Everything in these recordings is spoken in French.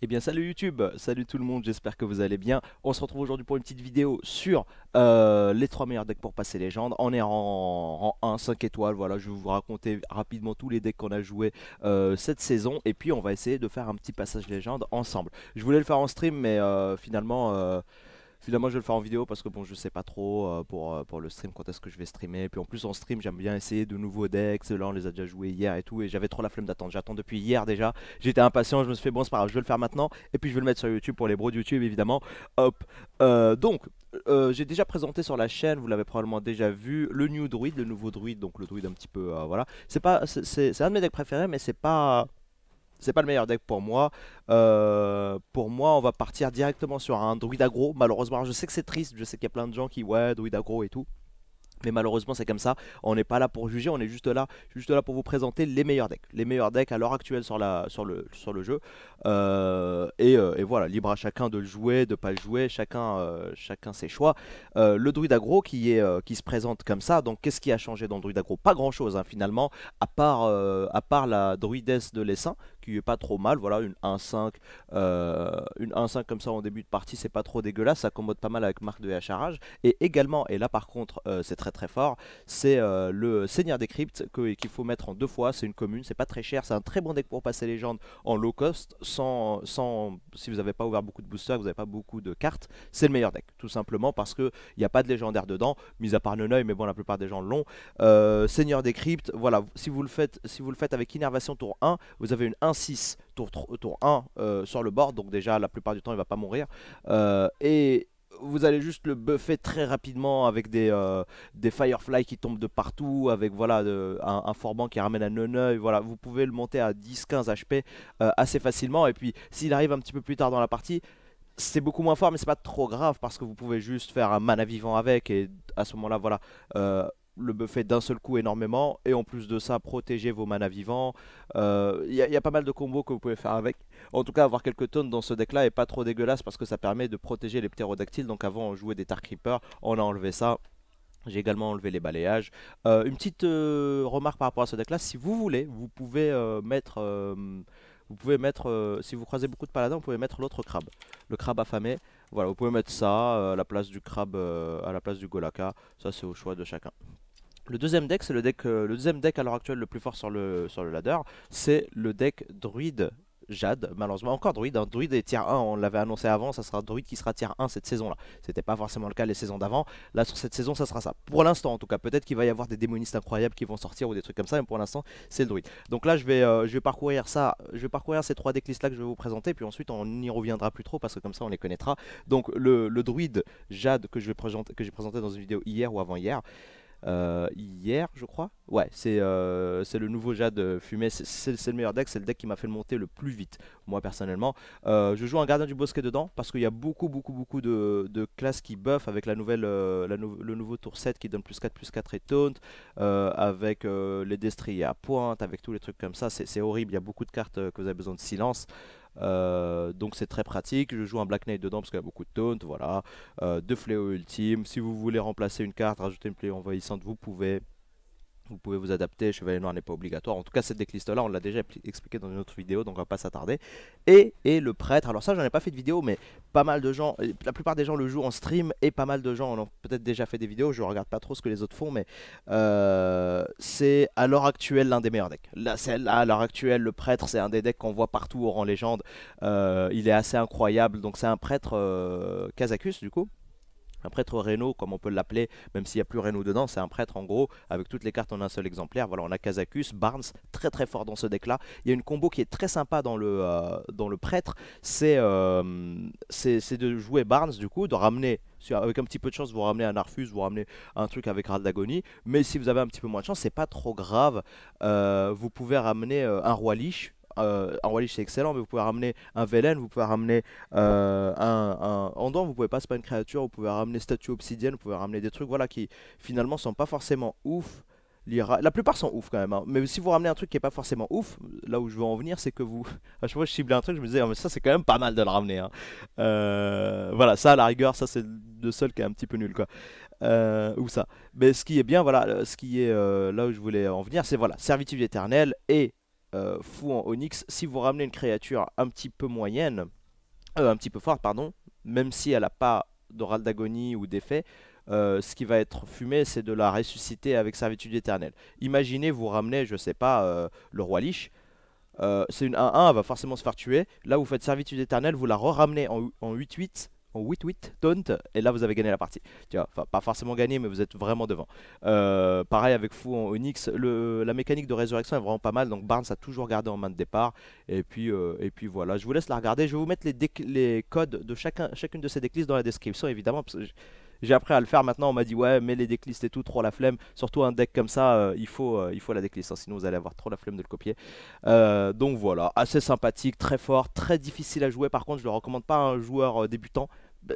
Eh bien salut YouTube, salut tout le monde, j'espère que vous allez bien. On se retrouve aujourd'hui pour une petite vidéo sur euh, les 3 meilleurs decks pour passer légende. On est en rang 1, 5 étoiles, voilà, je vais vous raconter rapidement tous les decks qu'on a joués euh, cette saison. Et puis on va essayer de faire un petit passage légende ensemble. Je voulais le faire en stream mais euh, finalement... Finalement, je vais le faire en vidéo parce que bon, je sais pas trop euh, pour, euh, pour le stream quand est-ce que je vais streamer. Et puis en plus, en stream, j'aime bien essayer de nouveaux decks. Là, on les a déjà joués hier et tout. Et j'avais trop la flemme d'attendre. J'attends depuis hier déjà. J'étais impatient. Je me suis fait bon, c'est pas grave, je vais le faire maintenant. Et puis, je vais le mettre sur YouTube pour les bros de YouTube, évidemment. Hop. Euh, donc, j'ai déjà présenté sur la chaîne, vous l'avez probablement déjà vu, le New Druid, le nouveau Druid, donc le Druid un petit peu, voilà. C'est pas, c'est un de mes decks préférés, mais c'est pas, c'est pas le meilleur deck pour moi. Euh, pour moi, on va partir directement sur un druide aggro. Malheureusement, je sais que c'est triste, je sais qu'il y a plein de gens qui, ouais, Druid aggro et tout. Mais malheureusement, c'est comme ça. On n'est pas là pour juger, on est juste là, juste là pour vous présenter les meilleurs decks. Les meilleurs decks à l'heure actuelle sur, la, sur, le, sur le jeu. Euh, euh, et, voilà, libre à chacun de le jouer, de ne pas le jouer, chacun, euh, chacun ses choix. le druide agro qui, est, qui se présente comme ça. Donc, qu'est-ce qui a changé dans le druide agro Pas grand-chose, hein, finalement, à part, à part la druidesse de l'essaim, qui est pas trop mal. Voilà, une 1-5, une 1-5 comme ça en début de partie, c'est pas trop dégueulasse. Ça commode pas mal avec marque de hacharage. Et également, et là par contre, c'est très très fort. C'est euh, le Seigneur des Cryptes qu'il faut mettre en deux fois. C'est une commune, c'est pas très cher, c'est un très bon deck pour passer légende en low cost. Sans, sans si vous n'avez pas ouvert beaucoup de boosters, vous avez pas beaucoup de cartes, c'est le meilleur deck. Tout simplement parce que il n'y a pas de légendaire dedans, mis à part Neneuil, mais bon, la plupart des gens l'ont. Euh, Seigneur des Cryptes, voilà, si vous le faites, si vous le faites avec Innervation tour 1, vous avez une 1-6 tour, tour 1 euh, sur le bord donc déjà la plupart du temps il va pas mourir. et vous allez juste le buffer très rapidement avec des, euh, des Firefly qui tombent de partout, avec voilà un, Forban qui ramène un Neuneuil. Voilà, vous pouvez le monter à 10-15 HP euh, assez facilement. Et puis s'il arrive un petit peu plus tard dans la partie, c'est beaucoup moins fort, mais c'est pas trop grave parce que vous pouvez juste faire un mana vivant avec. Et à ce moment-là, voilà, euh, le buffer d'un seul coup énormément et en plus de ça protéger vos manas vivants. Il euh, y, a pas mal de combos que vous pouvez faire avec. En tout cas avoir quelques tonnes dans ce deck là est pas trop dégueulasse parce que ça permet de protéger les ptérodactyles. Donc avant on jouait des Tar Creeper, on a enlevé ça. J'ai également enlevé les balayages. Euh, une petite euh, remarque par rapport à ce deck là, si vous voulez, vous pouvez mettre... vous pouvez mettre, si vous croisez beaucoup de paladins, vous pouvez mettre l'autre crabe, le crabe affamé. Voilà, vous pouvez mettre ça à la place du crabe, à la place du golaka. Ça, c'est au choix de chacun. Le deuxième deck, c'est le deck, euh, le deuxième deck à l'heure actuelle le plus fort sur le, sur le ladder, c'est le deck druide Jade, malheureusement encore druide, Un hein. druide est tier 1, on l'avait annoncé avant, ça sera druide qui sera tier 1 cette saison là, c'était pas forcément le cas les saisons d'avant, là sur cette saison ça sera ça, pour l'instant en tout cas, peut-être qu'il va y avoir des démonistes incroyables qui vont sortir ou des trucs comme ça, mais pour l'instant c'est le druide. Donc là je vais, euh, je vais parcourir ça, je vais parcourir ces trois decklists là que je vais vous présenter, puis ensuite on n'y reviendra plus trop parce que comme ça on les connaîtra. Donc le, druide Jade que j'ai présenté dans une vidéo hier ou avant hier, euh, hier, je crois. Ouais, c'est euh, le nouveau Jade euh, fumé. C'est le meilleur deck. C'est le deck qui m'a fait le monter le plus vite, moi personnellement. je joue un gardien du bosquet dedans parce qu'il y a beaucoup, beaucoup, beaucoup de, classes qui buff avec la nouvelle, le nouveau tour 7 qui donne plus 4, plus 4 et taunt. avec les destriers à pointe, avec tous les trucs comme ça. C'est horrible. Il y a beaucoup de cartes que vous avez besoin de silence. Euh, donc c'est très pratique. Je joue un Black Knight dedans parce qu'il y a beaucoup de taunt. Voilà. Euh, deux fléaux ultimes. Si vous voulez remplacer une carte, rajouter une plaie envahissante, vous pouvez vous pouvez vous adapter, Chevalier Noir n'est pas obligatoire. En tout cas, cette décliste là, on l'a déjà expliqué dans une autre vidéo, donc on va pas s'attarder. Et, le prêtre, alors ça, j'en ai pas fait de vidéo, mais pas mal de gens, la plupart des gens le jouent en stream, et pas mal de gens en ont peut-être déjà fait des vidéos, je regarde pas trop ce que les autres font, mais euh, c'est à l'heure actuelle l'un des meilleurs decks. Là, à l'heure actuelle, le prêtre, c'est un des decks qu'on voit partout au rang légende. Euh, il est assez incroyable, donc c'est un prêtre euh, Kazakus, du coup. Un prêtre Renault, comme on peut l'appeler, même s'il n'y a plus Renault dedans, c'est un prêtre en gros, avec toutes les cartes en un seul exemplaire. Voilà, on a Kazakus, Barnes, très très fort dans ce deck-là. Il y a une combo qui est très sympa dans le, euh, dans le prêtre, euh, c'est de jouer Barnes du coup, de ramener avec un petit peu de chance, vous ramenez un Arfus, vous ramenez un truc avec d'Agonie, Mais si vous avez un petit peu moins de chance, c'est pas trop grave. Euh, vous pouvez ramener un Roi Liche euh, en Wallis c'est excellent, mais vous pouvez ramener un Velen, vous pouvez ramener euh, un, un vous pouvez pas spawn une créature, vous pouvez ramener statue obsidienne, vous pouvez ramener des trucs voilà qui finalement sont pas forcément ouf. La plupart sont ouf quand même, hein. mais si vous ramenez un truc qui est pas forcément ouf, là où je veux en venir, c'est que vous. À chaque fois que je ciblais un truc, je me disais, ah, mais ça c'est quand même pas mal de le ramener. Hein. Euh, voilà, ça à la rigueur, ça c'est le seul qui est un petit peu nul quoi. Euh, ou ça. Mais ce qui est bien, voilà, ce qui est là où je voulais en venir, c'est voilà, servitude éternelle et euh, fou en Onyx, si vous ramenez une créature un petit peu moyenne, euh, un petit peu forte, pardon, même si elle n'a pas d'oral d'agonie ou d'effet, euh, ce qui va être fumé, c'est de la ressusciter avec servitude éternelle. Imaginez, vous ramenez, je sais pas, le roi Lich, c'est une 1-1, elle va forcément se faire tuer. Là, vous faites servitude éternelle, vous la re-ramenez en 8-8, en 8-8 taunt, et là vous avez gagné la partie. Tu vois, pas forcément gagné, mais vous êtes vraiment devant. Euh, pareil avec Fou en Onyx, la mécanique de résurrection est vraiment pas mal, donc Barnes a toujours gardé en main de départ. Et puis, euh, et puis voilà, je vous laisse la regarder. Je vais vous mettre les, les codes de chacun, chacune de ces déclisses dans la description, évidemment. J'ai appris à le faire maintenant. On m'a dit ouais, mais les déclistes et tout, trop la flemme. Surtout un deck comme ça, euh, il, faut, euh, il faut la decklist, hein, sinon vous allez avoir trop la flemme de le copier. Euh, donc voilà, assez sympathique, très fort, très difficile à jouer. Par contre, je le recommande pas à un joueur débutant. Bah,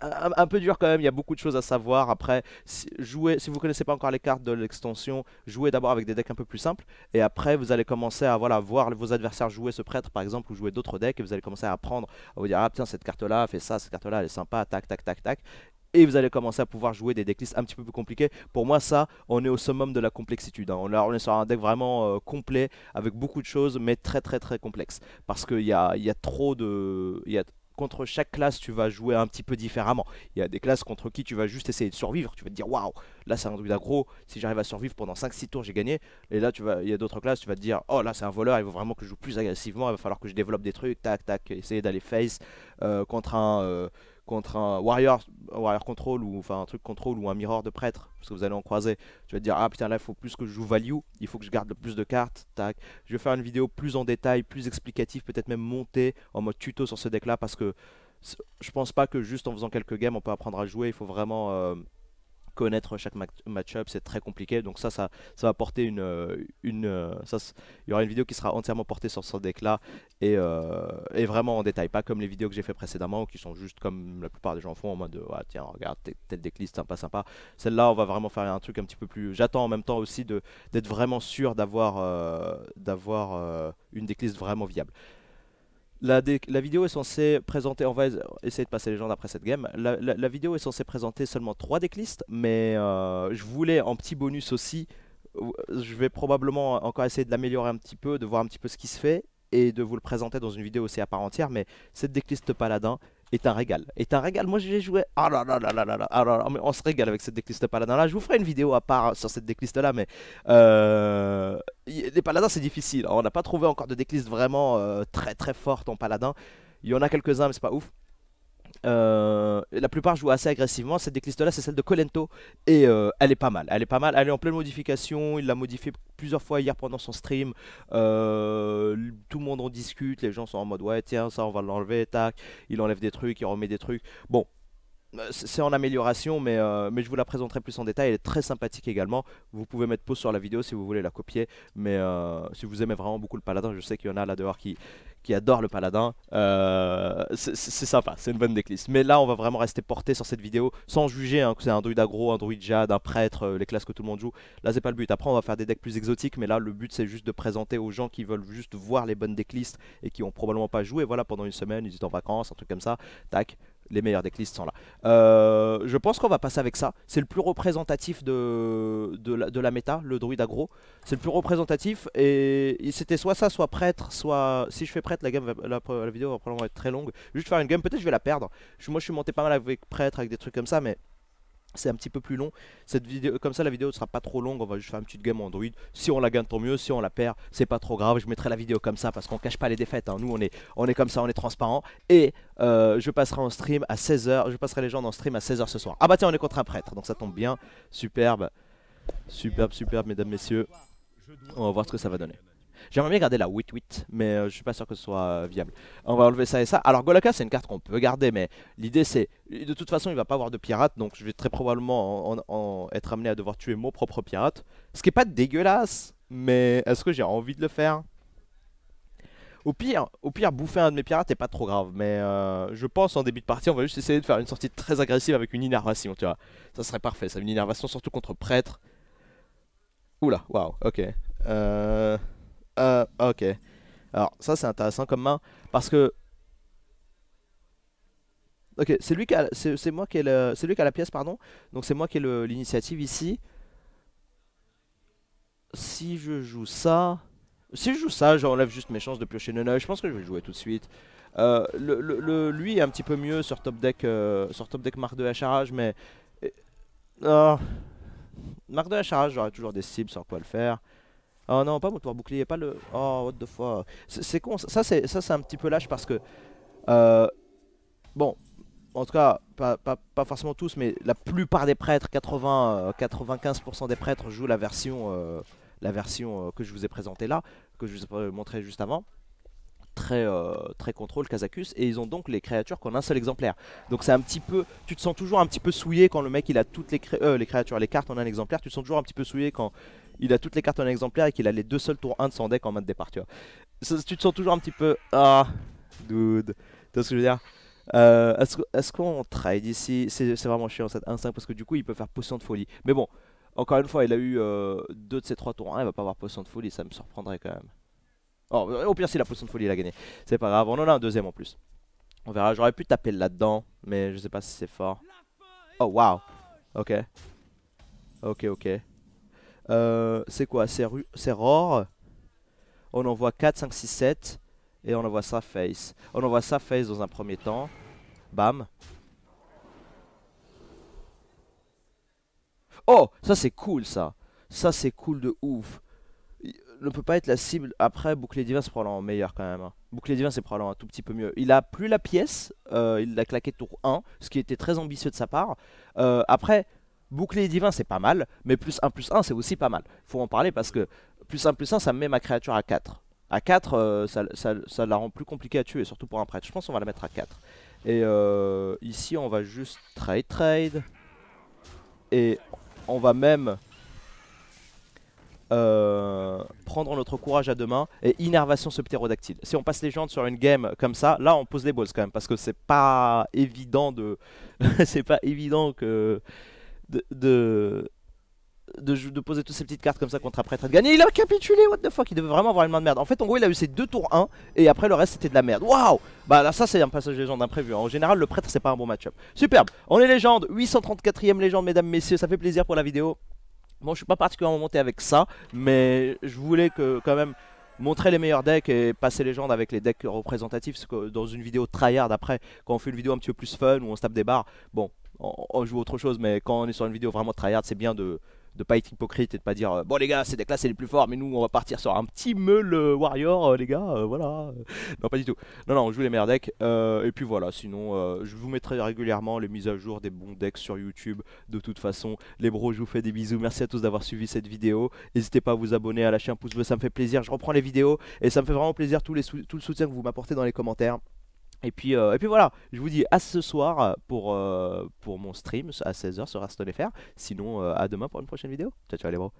un, peu dur quand même, il y a beaucoup de choses à savoir. Après, si, vous si vous connaissez pas encore les cartes de l'extension, jouez d'abord avec des decks un peu plus simples. Et après, vous allez commencer à voilà, voir vos adversaires jouer ce prêtre par exemple ou jouer d'autres decks. Et vous allez commencer à apprendre, à vous dire Ah tiens, cette carte là fait ça, cette carte là elle est sympa, tac tac tac tac et vous allez commencer à pouvoir jouer des decklists un petit peu plus compliqués Pour moi, ça, on est au summum de la complexité. Hein. On, est sur un deck vraiment euh, complet, avec beaucoup de choses, mais très très très complexe. Parce qu'il y a, trop de... Y a, contre chaque classe, tu vas jouer un petit peu différemment. Il y a des classes contre qui tu vas juste essayer de survivre. Tu vas te dire, waouh, là c'est un truc aggro. Si j'arrive à survivre pendant 5-6 tours, j'ai gagné. Et là, tu vas, il y a d'autres classes, tu vas te dire, oh là c'est un voleur, il faut vraiment que je joue plus agressivement. Il va falloir que je développe des trucs, tac, tac, essayer d'aller face euh, contre un. Euh, contre un warrior, warrior control ou enfin un truc control ou un mirror de prêtre parce que vous allez en croiser tu vas te dire ah putain là il faut plus que je joue value il faut que je garde le plus de cartes tac je vais faire une vidéo plus en détail plus explicative peut-être même montée en mode tuto sur ce deck là parce que je pense pas que juste en faisant quelques games on peut apprendre à jouer il faut vraiment euh, connaître chaque match-up, c'est très compliqué. Donc ça, ça, ça va porter une, euh, une euh, ça, il y aura une vidéo qui sera entièrement portée sur ce deck-là et, euh, vraiment en détail, pas comme les vidéos que j'ai fait précédemment qui sont juste comme la plupart des gens font en mode ah, tiens regarde telle decklist sympa sympa. Celle-là, on va vraiment faire un truc un petit peu plus. J'attends en même temps aussi d'être vraiment sûr d'avoir une decklist vraiment viable. La, vidéo est censée présenter, on va essayer de passer les gens après cette game, la, vidéo est censée présenter seulement 3 decklists, mais euh, je voulais en petit bonus aussi, je vais probablement encore essayer de l'améliorer un petit peu, de voir un petit peu ce qui se fait, et de vous le présenter dans une vidéo aussi à part entière, mais cette decklist paladin, est un régal. Est un régal. Moi, j'ai joué. Ah là là là là là là. Ah mais on se régale avec cette de paladin là. Je vous ferai une vidéo à part sur cette décliste là, mais euh, les paladins c'est difficile. Hein. On n'a pas trouvé encore de décliste vraiment euh, très très forte en paladin. Il y en a quelques-uns, mais c'est pas ouf. Euh, la plupart jouent assez agressivement. Cette décliste là, c'est celle de Colento. Et euh, elle est pas mal. Elle est pas mal. Elle est en pleine modification. Il l'a modifiée plusieurs fois hier pendant son stream. Euh, tout le monde en discute. Les gens sont en mode ouais, tiens, ça on va l'enlever. Tac. Il enlève des trucs, il remet des trucs. Bon. C'est en amélioration, mais, mais je vous la présenterai plus en détail. Elle est très sympathique également. Vous pouvez mettre pause sur la vidéo si vous voulez la copier. Mais si vous aimez vraiment beaucoup le paladin, je sais qu'il y en a là dehors qui, qui adore le paladin. Euh, c'est sympa, c'est une bonne déclisse. Mais là, on va vraiment rester porté sur cette vidéo sans juger hein, que c'est un druide agro, un druide jade, un prêtre, euh, les classes que tout le monde joue. Là, c'est pas le but. Après, on va faire des decks plus exotiques, mais là, le but c'est juste de présenter aux gens qui veulent juste voir les bonnes decklists et qui ont probablement pas joué. Voilà, pendant une semaine, ils étaient en vacances, un truc comme ça. Tac, les meilleurs decklists sont là. Euh, je pense qu'on va passer avec ça. C'est le plus représentatif de, de, la, méta, le druide aggro. C'est le plus représentatif et c'était soit ça, soit prêtre, soit... Si je fais prêtre, la, game va, la, vidéo va probablement être très longue. Juste faire une game, peut-être je vais la perdre. moi je suis monté pas mal avec prêtre, avec des trucs comme ça, mais c'est un petit peu plus long. Cette vidéo, comme ça, la vidéo ne sera pas trop longue. On va juste faire une petite game Android. Si on la gagne, tant mieux. Si on la perd, c'est pas trop grave. Je mettrai la vidéo comme ça parce qu'on cache pas les défaites. Hein. Nous, on est, on est comme ça, on est transparent. Et euh, je passerai en stream à 16h. Je passerai les gens en stream à 16h ce soir. Ah bah tiens, on est contre un prêtre. Donc ça tombe bien. Superbe. Superbe, superbe, mesdames, messieurs. On va voir ce que ça va donner. J'aimerais bien garder la 8-8, mais euh, je suis pas sûr que ce soit euh, viable. On va enlever ça et ça. Alors Golaka, c'est une carte qu'on peut garder, mais l'idée c'est... De toute façon, il va pas avoir de pirates, donc je vais très probablement être amené à devoir tuer mon propre pirate. Ce qui est pas dégueulasse, mais est-ce que j'ai envie de le faire au pire, au pire, bouffer un de mes pirates est pas trop grave, mais euh, je pense en début de partie, on va juste essayer de faire une sortie très agressive avec une innervation, tu vois. Ça serait parfait, ça, une innervation surtout contre prêtre. Oula, waouh, ok. Euh... Euh, ok. Alors, ça, c'est intéressant comme main. Parce que. Ok, c'est lui qui a, c'est, moi qui c'est lui qui a la pièce, pardon. Donc, c'est moi qui ai l'initiative ici. Si je joue ça. Si je joue ça, j'enlève juste mes chances de piocher Nene, Je pense que je vais jouer tout de suite. Euh, le, lui est un petit peu mieux sur top deck, euh, sur top deck Mark 2 HRH, mais. Euh, marque de 2 HRH, j'aurai toujours des cibles sur quoi le faire. Oh non, pas toit bouclier, pas le... Oh, what the fuck. C'est con, ça c'est un petit peu lâche parce que... Euh, bon, en tout cas, pas, forcément tous, mais la plupart des prêtres, 80, 95% euh, des prêtres jouent la version, euh, la version que je vous ai présentée là, que je vous ai montré juste avant. Très, très contrôle Kazakus et ils ont donc les créatures qu'en un seul exemplaire donc c'est un petit peu tu te sens toujours un petit peu souillé quand le mec il a toutes les, les créatures les cartes en un exemplaire tu te sens toujours un petit peu souillé quand il a toutes les cartes en exemplaire et qu'il a les deux seuls tours 1 de son deck en mode de départ, tu te sens toujours un petit peu, ah, dude, tu vois ce que je veux dire euh, Est-ce qu'on trade ici C'est vraiment chiant cette 1-5 parce que du coup il peut faire potion de folie. Mais bon, encore une fois, il a eu euh, deux de ses trois tours 1, il va pas avoir potion de folie, ça me surprendrait quand même. Oh, au pire, si la potion de folie, il a gagné. C'est pas grave, on en a un deuxième en plus. On verra, j'aurais pu taper là-dedans, mais je sais pas si c'est fort. Oh, wow. Ok. Ok, ok. Euh, c'est quoi C'est Roar. On envoie 4, 5, 6, 7. Et on envoie ça face. On envoie sa face dans un premier temps. Bam. Oh Ça c'est cool ça. Ça c'est cool de ouf. Il ne peut pas être la cible. Après, Boucler divin c'est probablement meilleur quand même. Hein. Boucler divin c'est probablement un tout petit peu mieux. Il a plus la pièce. Euh, il l'a claqué tour 1. Ce qui était très ambitieux de sa part. Euh, après, Bouclier divin, c'est pas mal, mais plus 1 plus 1, c'est aussi pas mal. Faut en parler parce que plus 1 plus 1, ça met ma créature à 4. À 4, euh, ça, la rend plus compliquée à tuer, surtout pour un prêtre. Je pense qu'on va la mettre à 4. Et euh, ici, on va juste trade, trade. Et on va même euh, prendre notre courage à deux mains et innervation ce Si on passe les jantes sur une game comme ça, là on pose des balls quand même parce que c'est pas évident de c'est pas évident que de, de poser toutes ces petites cartes comme ça contre prêtre de gagner. Il a capitulé, what the fuck, il devait vraiment avoir une main de merde. En fait, en gros, il a eu ses deux tours 1 et après le reste c'était de la merde. Waouh Bah là, ça c'est un passage légende imprévu. Hein. En général, le prêtre c'est pas un bon matchup Superbe, on est légende, 834ème légende, mesdames, messieurs, ça fait plaisir pour la vidéo. Bon, je suis pas particulièrement monté avec ça, mais je voulais que quand même montrer les meilleurs decks et passer légende avec les decks représentatifs que dans une vidéo tryhard après quand on fait une vidéo un petit peu plus fun où on se tape des barres bon on, joue autre chose, mais quand on est sur une vidéo vraiment tryhard, c'est bien de de pas être hypocrite et de pas dire euh, bon les gars ces decks là c'est les plus forts mais nous on va partir sur un petit meule euh, warrior euh, les gars voilà non pas du tout non non on joue les meilleurs decks et puis voilà sinon je vous mettrai régulièrement les mises à jour des bons decks sur YouTube de toute façon les bros je vous fais des bisous merci à tous d'avoir suivi cette vidéo n'hésitez pas à vous abonner à lâcher un pouce bleu ça me fait plaisir je reprends les vidéos et ça me fait vraiment plaisir les tout le soutien que vous m'apportez dans les commentaires et puis, euh, et puis voilà, je vous dis à ce soir euh, pour, euh, pour mon stream à 16h sur Aston FR. Sinon, à demain pour une prochaine vidéo. Ciao, ciao les bros.